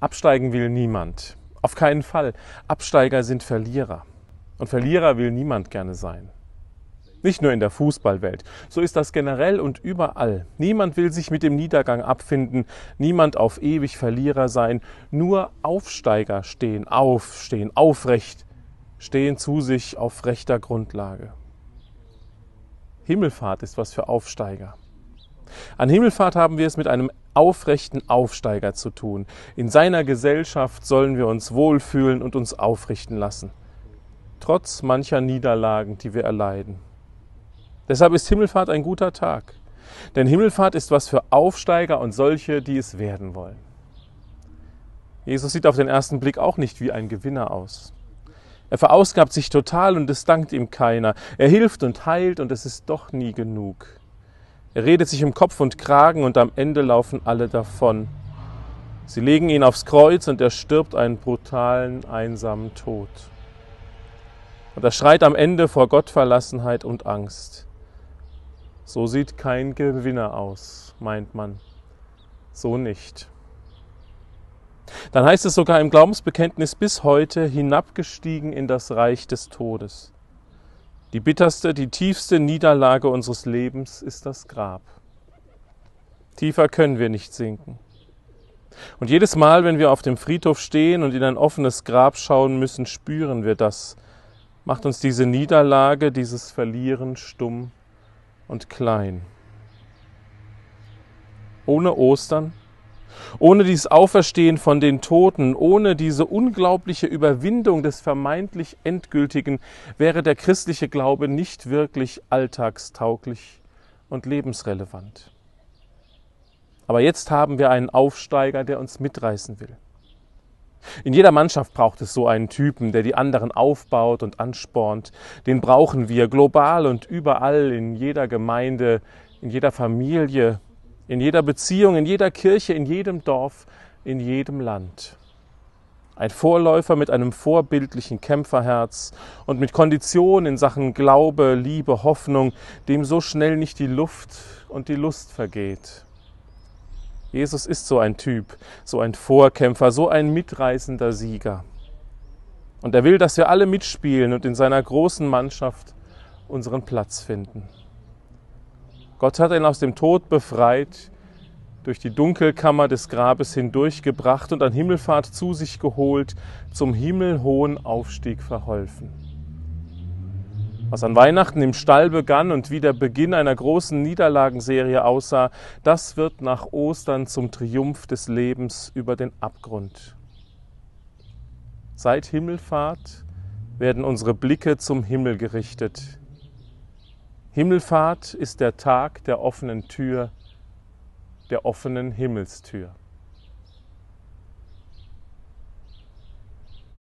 Absteigen will niemand. Auf keinen Fall. Absteiger sind Verlierer. Und Verlierer will niemand gerne sein. Nicht nur in der Fußballwelt. So ist das generell und überall. Niemand will sich mit dem Niedergang abfinden, niemand auf ewig Verlierer sein. Nur Aufsteiger stehen auf, stehen aufrecht, stehen zu sich auf rechter Grundlage. Himmelfahrt ist was für Aufsteiger. An Himmelfahrt haben wir es mit einem aufrechten Aufsteiger zu tun. In seiner Gesellschaft sollen wir uns wohlfühlen und uns aufrichten lassen, trotz mancher Niederlagen, die wir erleiden. Deshalb ist Himmelfahrt ein guter Tag, denn Himmelfahrt ist was für Aufsteiger und solche, die es werden wollen. Jesus sieht auf den ersten Blick auch nicht wie ein Gewinner aus. Er verausgabt sich total und es dankt ihm keiner. Er hilft und heilt und es ist doch nie genug. Er redet sich im Kopf und Kragen und am Ende laufen alle davon. Sie legen ihn aufs Kreuz und er stirbt einen brutalen, einsamen Tod. Und er schreit am Ende vor Gottverlassenheit und Angst. So sieht kein Gewinner aus, meint man. So nicht. Dann heißt es sogar im Glaubensbekenntnis bis heute hinabgestiegen in das Reich des Todes. Die bitterste, die tiefste Niederlage unseres Lebens ist das Grab. Tiefer können wir nicht sinken. Und jedes Mal, wenn wir auf dem Friedhof stehen und in ein offenes Grab schauen müssen, spüren wir das, macht uns diese Niederlage, dieses Verlieren stumm und klein. Ohne Ostern ohne dieses Auferstehen von den Toten, ohne diese unglaubliche Überwindung des vermeintlich Endgültigen wäre der christliche Glaube nicht wirklich alltagstauglich und lebensrelevant. Aber jetzt haben wir einen Aufsteiger, der uns mitreißen will. In jeder Mannschaft braucht es so einen Typen, der die anderen aufbaut und anspornt. Den brauchen wir global und überall, in jeder Gemeinde, in jeder Familie, in jeder Beziehung, in jeder Kirche, in jedem Dorf, in jedem Land. Ein Vorläufer mit einem vorbildlichen Kämpferherz und mit Konditionen in Sachen Glaube, Liebe, Hoffnung, dem so schnell nicht die Luft und die Lust vergeht. Jesus ist so ein Typ, so ein Vorkämpfer, so ein mitreißender Sieger. Und er will, dass wir alle mitspielen und in seiner großen Mannschaft unseren Platz finden. Gott hat ihn aus dem Tod befreit, durch die Dunkelkammer des Grabes hindurchgebracht und an Himmelfahrt zu sich geholt, zum himmelhohen Aufstieg verholfen. Was an Weihnachten im Stall begann und wie der Beginn einer großen Niederlagenserie aussah, das wird nach Ostern zum Triumph des Lebens über den Abgrund. Seit Himmelfahrt werden unsere Blicke zum Himmel gerichtet. Himmelfahrt ist der Tag der offenen Tür, der offenen Himmelstür.